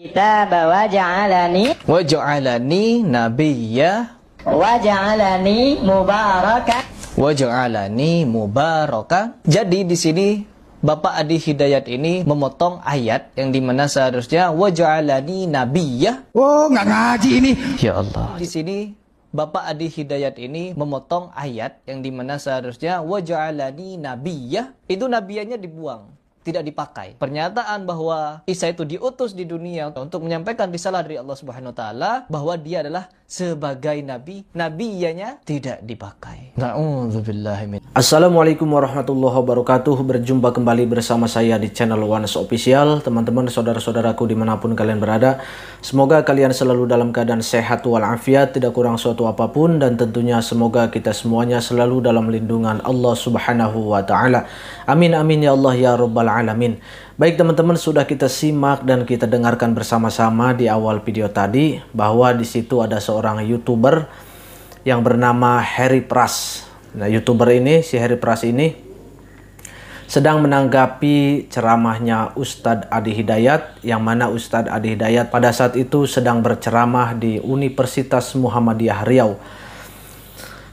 Kita bawa ja'alani Wa ja'alani nabiyya Wa ja'alani mubaraka Wa ja'alani mubaraka Jadi di sini Bapak Adi Hidayat ini memotong ayat yang dimana seharusnya nabi ya Oh, nggak ngaji ini. Ya Allah. Di sini Bapak Adi Hidayat ini memotong ayat yang dimana seharusnya nabi ya Itu nabiyanya dibuang tidak dipakai. Pernyataan bahwa Isa itu diutus di dunia untuk menyampaikan risalah dari Allah Subhanahu wa taala bahwa dia adalah sebagai nabi, nabi ianya tidak dipakai. Assalamualaikum warahmatullahi wabarakatuh. Berjumpa kembali bersama saya di channel Wanas Official. Teman-teman, saudara-saudaraku dimanapun kalian berada, semoga kalian selalu dalam keadaan sehat walafiat, tidak kurang suatu apapun dan tentunya semoga kita semuanya selalu dalam lindungan Allah Subhanahu wa taala. Amin amin ya Allah ya rabbal alamin. Baik teman-teman, sudah kita simak dan kita dengarkan bersama-sama di awal video tadi bahwa di situ ada seorang YouTuber yang bernama Harry Pras. Nah, YouTuber ini si Harry Pras ini sedang menanggapi ceramahnya Ustadz Adi Hidayat yang mana Ustadz Adi Hidayat pada saat itu sedang berceramah di Universitas Muhammadiyah Riau.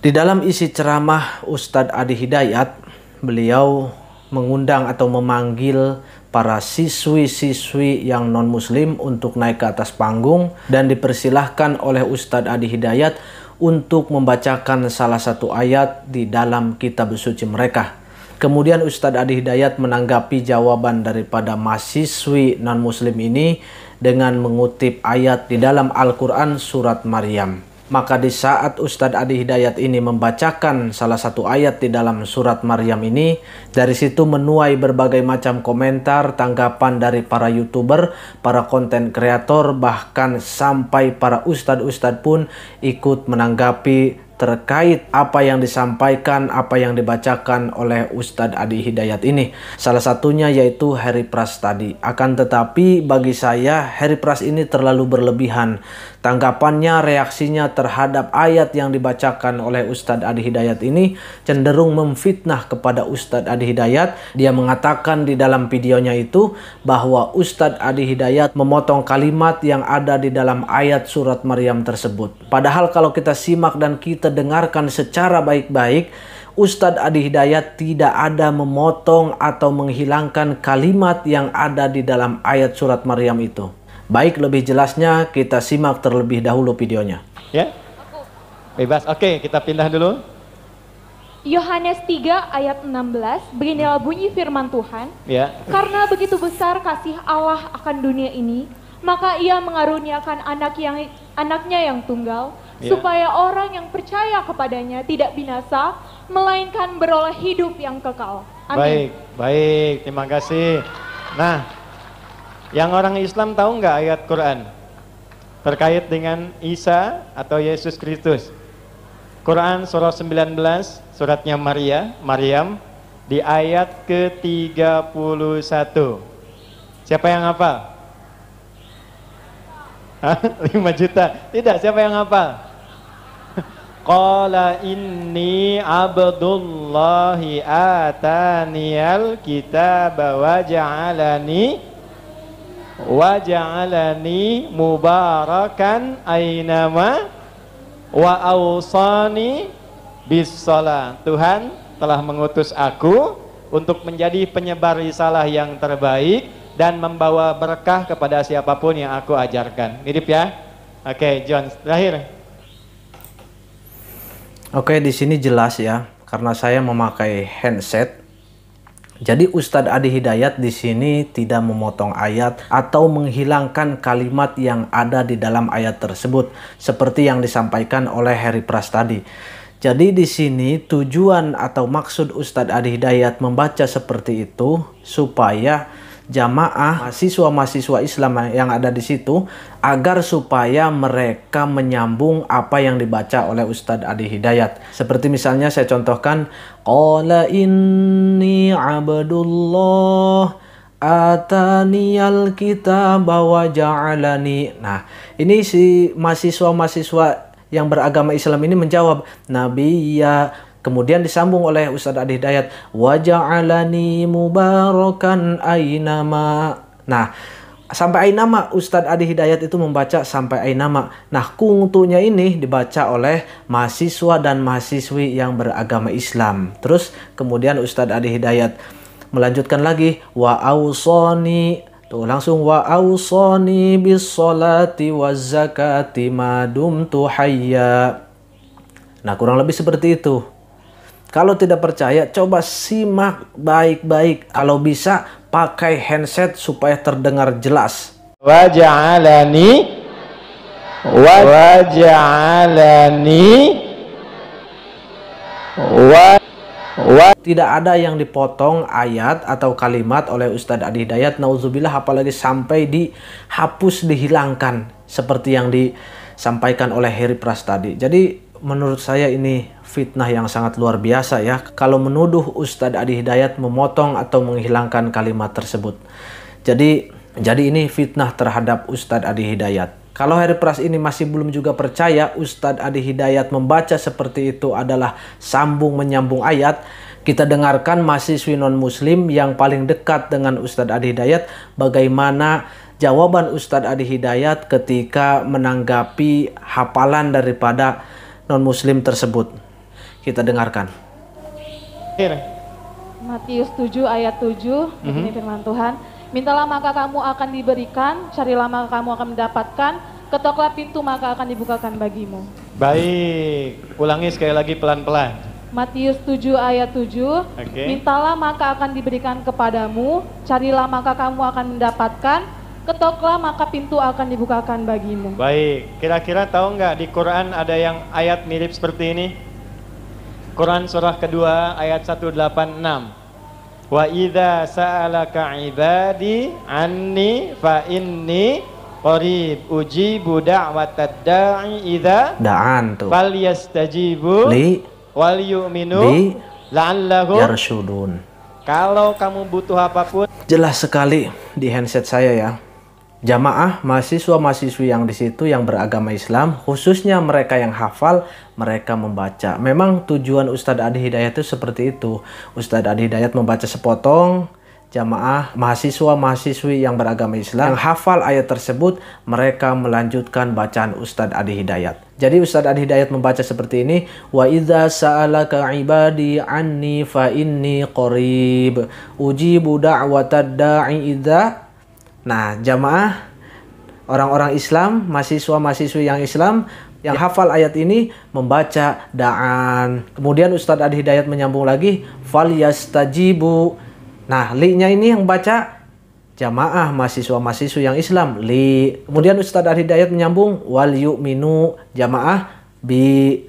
Di dalam isi ceramah Ustadz Adi Hidayat, beliau mengundang atau memanggil para siswi-siswi yang non-muslim untuk naik ke atas panggung dan dipersilahkan oleh Ustadz Adi Hidayat untuk membacakan salah satu ayat di dalam kitab suci mereka. Kemudian Ustadz Adi Hidayat menanggapi jawaban daripada mahasiswi non-muslim ini dengan mengutip ayat di dalam Al-Quran Surat Maryam. Maka di saat Ustadz Adi Hidayat ini membacakan salah satu ayat di dalam surat Maryam ini, dari situ menuai berbagai macam komentar, tanggapan dari para youtuber, para konten kreator, bahkan sampai para ustadz-ustadz pun ikut menanggapi terkait apa yang disampaikan, apa yang dibacakan oleh Ustadz Adi Hidayat ini. Salah satunya yaitu Harry Pras tadi. Akan tetapi bagi saya Harry Pras ini terlalu berlebihan. Tanggapannya, reaksinya terhadap ayat yang dibacakan oleh Ustadz Adi Hidayat ini cenderung memfitnah kepada Ustadz Adi Hidayat. Dia mengatakan di dalam videonya itu bahwa Ustadz Adi Hidayat memotong kalimat yang ada di dalam ayat surat Maryam tersebut. Padahal kalau kita simak dan kita dengarkan secara baik-baik, Ustadz Adi Hidayat tidak ada memotong atau menghilangkan kalimat yang ada di dalam ayat surat Maryam itu. Baik lebih jelasnya kita simak terlebih dahulu videonya. Ya. Bebas. Oke, kita pindah dulu. Yohanes 3 ayat 16 beginilah bunyi firman Tuhan. Ya. Karena begitu besar kasih Allah akan dunia ini, maka ia mengaruniakan anak yang anaknya yang tunggal ya. supaya orang yang percaya kepadanya tidak binasa melainkan beroleh hidup yang kekal. Amin. Baik, baik, terima kasih. Nah, yang orang Islam tahu nggak ayat Quran terkait dengan Isa atau Yesus Kristus? Quran surah 19 suratnya Maria, Maryam di ayat ke-31. Siapa yang apa? Hah? 5 juta. Tidak, siapa yang hafal? Qala inni abdullahi ataniyal kitab wa ja'alani wa ja'alani mubarakan aynama wa awsani bis Tuhan telah mengutus aku untuk menjadi penyebar risalah yang terbaik dan membawa berkah kepada siapapun yang aku ajarkan. Mirip ya? Oke, okay, John, terakhir. Oke, okay, di sini jelas ya, karena saya memakai handset jadi Ustadz Adi Hidayat di sini tidak memotong ayat atau menghilangkan kalimat yang ada di dalam ayat tersebut seperti yang disampaikan oleh Heri Pras tadi. Jadi di sini tujuan atau maksud Ustadz Adi Hidayat membaca seperti itu supaya jamaah mahasiswa-mahasiswa Islam yang ada di situ agar supaya mereka menyambung apa yang dibaca oleh Ustadz Adi Hidayat. Seperti misalnya saya contohkan Qala inni abdullah ataniyal kita bawa ja'alani. Nah, ini si mahasiswa-mahasiswa yang beragama Islam ini menjawab Nabi ya Kemudian disambung oleh Ustadz Adi Hidayat, waja'alani mubarakan ainama. Nah, sampai ainama Ustadz Adi Hidayat itu membaca sampai ainama. Nah, kungtunya ini dibaca oleh mahasiswa dan mahasiswi yang beragama Islam. Terus kemudian Ustadz Adi Hidayat melanjutkan lagi wa ausoni Tuh langsung wa ausoni bis salati waz zakati madum tu hayya. Nah, kurang lebih seperti itu. Kalau tidak percaya, coba simak baik-baik. Kalau bisa, pakai handset supaya terdengar jelas. Waja'alani Waja'alani wa, wa Tidak ada yang dipotong ayat atau kalimat oleh Ustadz Adi Hidayat. Nauzubillah apalagi sampai dihapus, dihilangkan. Seperti yang disampaikan oleh Heri Pras tadi. Jadi menurut saya ini fitnah yang sangat luar biasa ya kalau menuduh Ustadz Adi Hidayat memotong atau menghilangkan kalimat tersebut. Jadi jadi ini fitnah terhadap Ustadz Adi Hidayat. Kalau Harry Pras ini masih belum juga percaya Ustadz Adi Hidayat membaca seperti itu adalah sambung menyambung ayat, kita dengarkan masih non-muslim yang paling dekat dengan Ustadz Adi Hidayat bagaimana jawaban Ustadz Adi Hidayat ketika menanggapi hafalan daripada non-muslim tersebut. Kita dengarkan. Matius 7 ayat 7, mm-hmm. ini firman Tuhan. Mintalah maka kamu akan diberikan, carilah maka kamu akan mendapatkan, ketoklah pintu maka akan dibukakan bagimu. Baik, ulangi sekali lagi pelan-pelan. Matius 7 ayat 7, okay. mintalah maka akan diberikan kepadamu, carilah maka kamu akan mendapatkan, Ketoklah maka pintu akan dibukakan bagimu. Baik, kira-kira tahu nggak di Quran ada yang ayat mirip seperti ini? Quran surah kedua ayat 186. Wa idza sa'alaka ibadi anni fa inni qarib ujibu da'watad da'i idza da'an tu. Fal yastajibu li wal yu'minu li la'allahum yarshudun. Kalau kamu butuh apapun jelas sekali di handset saya ya Jamaah mahasiswa-mahasiswi yang di situ yang beragama Islam, khususnya mereka yang hafal, mereka membaca. Memang tujuan Ustadz Adi Hidayat itu seperti itu. Ustadz Adi Hidayat membaca sepotong, jamaah mahasiswa-mahasiswi yang beragama Islam yang hafal ayat tersebut mereka melanjutkan bacaan Ustadz Adi Hidayat. Jadi Ustadz Adi Hidayat membaca seperti ini wa idza sa'alaka ibadi anni fa inni uji uji da'watad da'i idza Nah, jamaah orang-orang Islam, mahasiswa-mahasiswi yang Islam yang ya. hafal ayat ini membaca da'an. Kemudian Ustadz Adi Hidayat menyambung lagi fal yastajibu. Nah, li-nya ini yang baca jamaah mahasiswa-mahasiswi yang Islam li. Kemudian Ustadz Adi Hidayat menyambung wal yu'minu jamaah bi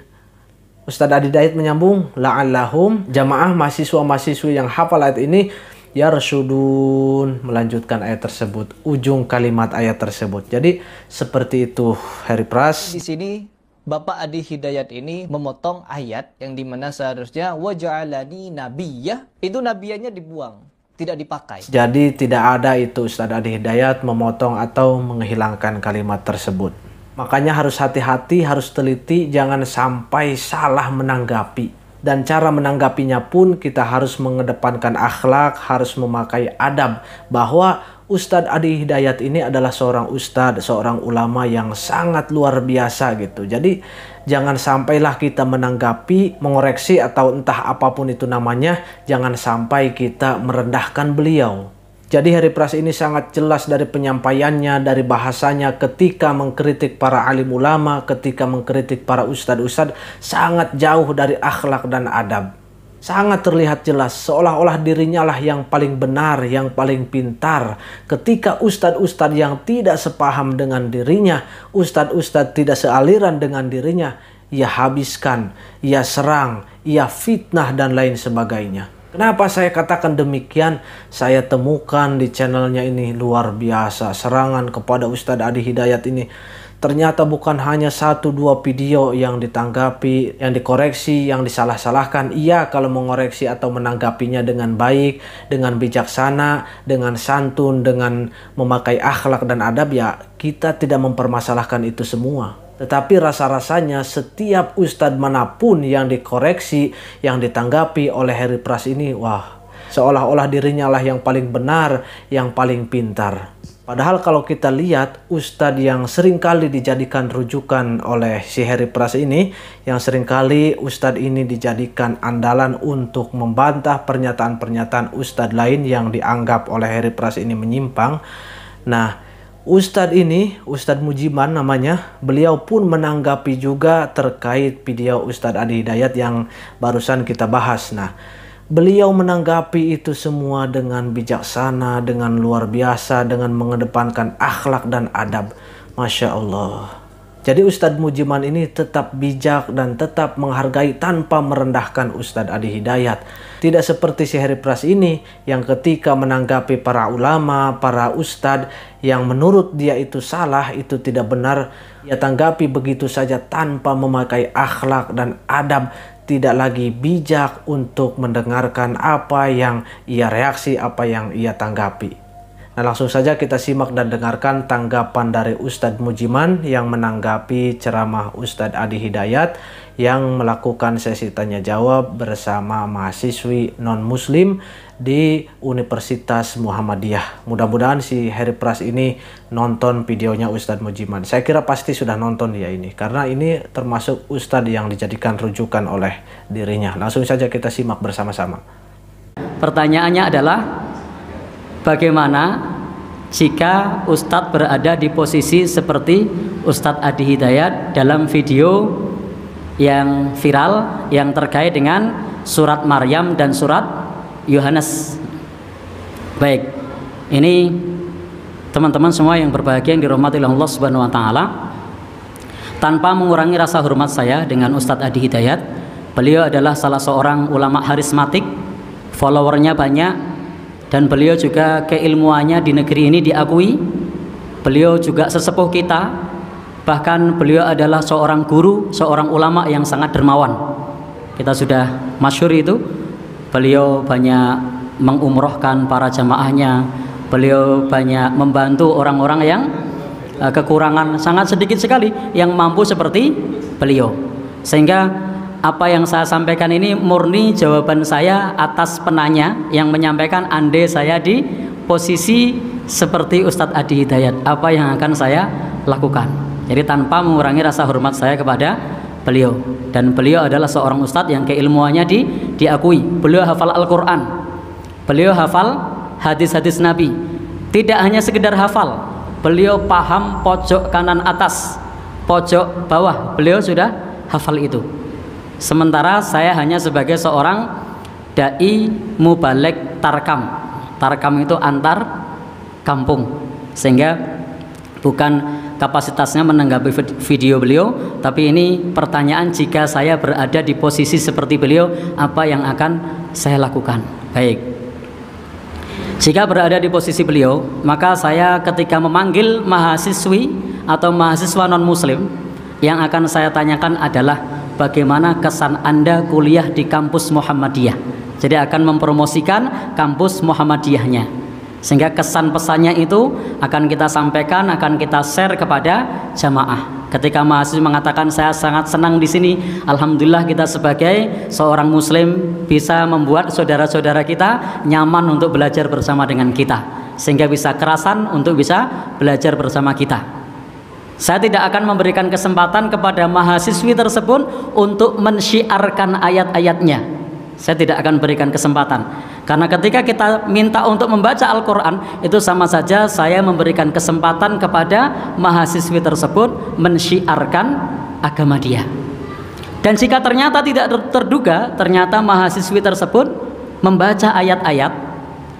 Ustadz Adi Hidayat menyambung la'allahum jamaah mahasiswa-mahasiswi yang hafal ayat ini Ya Yarsudun melanjutkan ayat tersebut ujung kalimat ayat tersebut jadi seperti itu Harry Pras di sini Bapak Adi Hidayat ini memotong ayat yang dimana seharusnya wajalani ya itu nabiyahnya dibuang tidak dipakai. Jadi tidak ada itu Ustadz Adi Hidayat memotong atau menghilangkan kalimat tersebut. Makanya harus hati-hati, harus teliti, jangan sampai salah menanggapi dan cara menanggapinya pun kita harus mengedepankan akhlak, harus memakai adab bahwa Ustadz Adi Hidayat ini adalah seorang ustadz, seorang ulama yang sangat luar biasa gitu. Jadi jangan sampailah kita menanggapi, mengoreksi atau entah apapun itu namanya, jangan sampai kita merendahkan beliau. Jadi Hari Pras ini sangat jelas dari penyampaiannya, dari bahasanya ketika mengkritik para alim ulama, ketika mengkritik para ustad-ustad, sangat jauh dari akhlak dan adab. Sangat terlihat jelas, seolah-olah dirinya lah yang paling benar, yang paling pintar. Ketika ustad-ustad yang tidak sepaham dengan dirinya, ustad-ustad tidak sealiran dengan dirinya, ia habiskan, ia serang, ia fitnah dan lain sebagainya. Kenapa saya katakan demikian? Saya temukan di channelnya ini luar biasa. Serangan kepada Ustadz Adi Hidayat ini ternyata bukan hanya satu dua video yang ditanggapi, yang dikoreksi, yang disalah-salahkan. Iya kalau mengoreksi atau menanggapinya dengan baik, dengan bijaksana, dengan santun, dengan memakai akhlak dan adab ya kita tidak mempermasalahkan itu semua. Tetapi rasa-rasanya setiap ustadz manapun yang dikoreksi, yang ditanggapi oleh Harry Pras ini, wah seolah-olah dirinya lah yang paling benar, yang paling pintar. Padahal kalau kita lihat ustadz yang seringkali dijadikan rujukan oleh si Harry Pras ini, yang seringkali ustadz ini dijadikan andalan untuk membantah pernyataan-pernyataan ustadz lain yang dianggap oleh Harry Pras ini menyimpang. Nah, Ustadz ini, Ustadz Mujiman namanya, beliau pun menanggapi juga terkait video Ustadz Adi Hidayat yang barusan kita bahas. Nah, beliau menanggapi itu semua dengan bijaksana, dengan luar biasa, dengan mengedepankan akhlak dan adab. Masya Allah. Jadi Ustadz Mujiman ini tetap bijak dan tetap menghargai tanpa merendahkan Ustadz Adi Hidayat. Tidak seperti si Heri Pras ini yang ketika menanggapi para ulama, para ustadz yang menurut dia itu salah, itu tidak benar, dia tanggapi begitu saja tanpa memakai akhlak dan adab, tidak lagi bijak untuk mendengarkan apa yang ia reaksi, apa yang ia tanggapi. Nah langsung saja kita simak dan dengarkan tanggapan dari Ustadz Mujiman yang menanggapi ceramah Ustadz Adi Hidayat yang melakukan sesi tanya jawab bersama mahasiswi non muslim di Universitas Muhammadiyah. Mudah-mudahan si Harry Pras ini nonton videonya Ustadz Mujiman. Saya kira pasti sudah nonton dia ini karena ini termasuk Ustadz yang dijadikan rujukan oleh dirinya. Langsung saja kita simak bersama-sama. Pertanyaannya adalah bagaimana jika Ustadz berada di posisi seperti Ustadz Adi Hidayat dalam video yang viral yang terkait dengan surat Maryam dan surat Yohanes. Baik, ini teman-teman semua yang berbahagia yang dirahmati oleh Allah Subhanahu wa taala. Tanpa mengurangi rasa hormat saya dengan Ustadz Adi Hidayat, beliau adalah salah seorang ulama harismatik, followernya banyak, dan beliau juga keilmuannya di negeri ini diakui beliau juga sesepuh kita bahkan beliau adalah seorang guru seorang ulama yang sangat dermawan kita sudah masyur itu beliau banyak mengumrohkan para jamaahnya beliau banyak membantu orang-orang yang eh, kekurangan sangat sedikit sekali yang mampu seperti beliau sehingga apa yang saya sampaikan ini murni jawaban saya atas penanya yang menyampaikan andai saya di posisi seperti Ustadz Adi Hidayat apa yang akan saya lakukan jadi tanpa mengurangi rasa hormat saya kepada beliau dan beliau adalah seorang ustadz yang keilmuannya di, diakui beliau hafal Al-Quran beliau hafal hadis-hadis Nabi tidak hanya sekedar hafal beliau paham pojok kanan atas pojok bawah beliau sudah hafal itu Sementara saya hanya sebagai seorang dai mubalek tarkam. Tarkam itu antar kampung. Sehingga bukan kapasitasnya menanggapi video beliau, tapi ini pertanyaan jika saya berada di posisi seperti beliau, apa yang akan saya lakukan? Baik. Jika berada di posisi beliau, maka saya ketika memanggil mahasiswi atau mahasiswa non muslim yang akan saya tanyakan adalah bagaimana kesan Anda kuliah di kampus Muhammadiyah. Jadi akan mempromosikan kampus Muhammadiyahnya. Sehingga kesan pesannya itu akan kita sampaikan, akan kita share kepada jamaah. Ketika mahasiswa mengatakan saya sangat senang di sini, alhamdulillah kita sebagai seorang muslim bisa membuat saudara-saudara kita nyaman untuk belajar bersama dengan kita sehingga bisa kerasan untuk bisa belajar bersama kita. Saya tidak akan memberikan kesempatan kepada mahasiswi tersebut untuk mensyiarkan ayat-ayatnya. Saya tidak akan berikan kesempatan. Karena ketika kita minta untuk membaca Al-Quran, itu sama saja saya memberikan kesempatan kepada mahasiswi tersebut mensyiarkan agama dia. Dan jika ternyata tidak terduga, ternyata mahasiswi tersebut membaca ayat-ayat,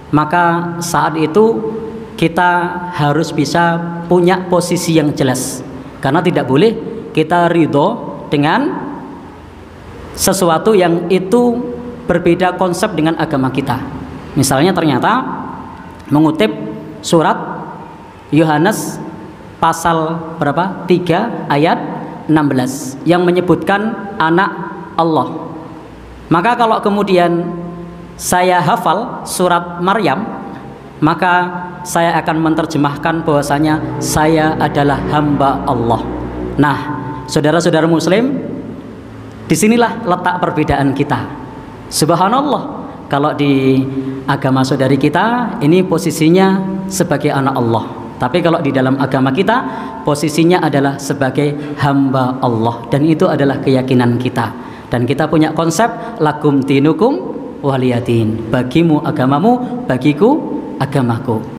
maka saat itu kita harus bisa punya posisi yang jelas karena tidak boleh kita ridho dengan sesuatu yang itu berbeda konsep dengan agama kita misalnya ternyata mengutip surat Yohanes pasal berapa 3 ayat 16 yang menyebutkan anak Allah maka kalau kemudian saya hafal surat Maryam maka saya akan menerjemahkan bahwasanya saya adalah hamba Allah. Nah, saudara-saudara muslim, disinilah letak perbedaan kita. Subhanallah, kalau di agama saudari kita ini posisinya sebagai anak Allah. Tapi kalau di dalam agama kita posisinya adalah sebagai hamba Allah dan itu adalah keyakinan kita. Dan kita punya konsep lakum tinukum waliyatin Bagimu agamamu, bagiku agamaku